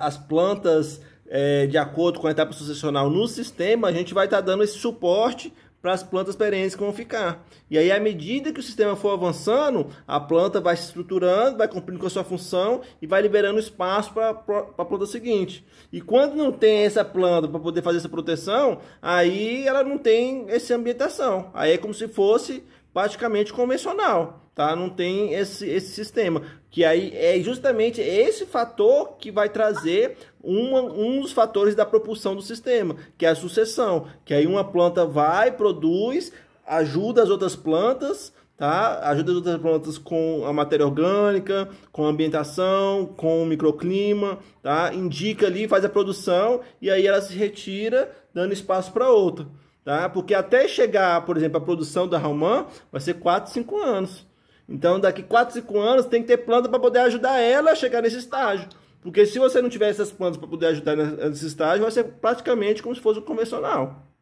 as plantas é, de acordo com a etapa sucessional no sistema, a gente vai estar tá dando esse suporte para as plantas perenes que vão ficar. E aí, à medida que o sistema for avançando, a planta vai se estruturando, vai cumprindo com a sua função e vai liberando espaço para a planta seguinte. E quando não tem essa planta para poder fazer essa proteção, aí ela não tem essa ambientação. Aí é como se fosse praticamente convencional, tá? Não tem esse, esse sistema. Que aí é justamente esse fator que vai trazer uma, um dos fatores da propulsão do sistema, que é a sucessão. Que aí uma planta vai, produz, ajuda as outras plantas, tá? Ajuda as outras plantas com a matéria orgânica, com a ambientação, com o microclima, tá? Indica ali, faz a produção e aí ela se retira, dando espaço para outra. Tá? Porque até chegar, por exemplo, a produção da Raumã, vai ser 4, 5 anos. Então, daqui 4, 5 anos, tem que ter planta para poder ajudar ela a chegar nesse estágio. Porque se você não tiver essas plantas para poder ajudar nesse estágio, vai ser praticamente como se fosse o convencional.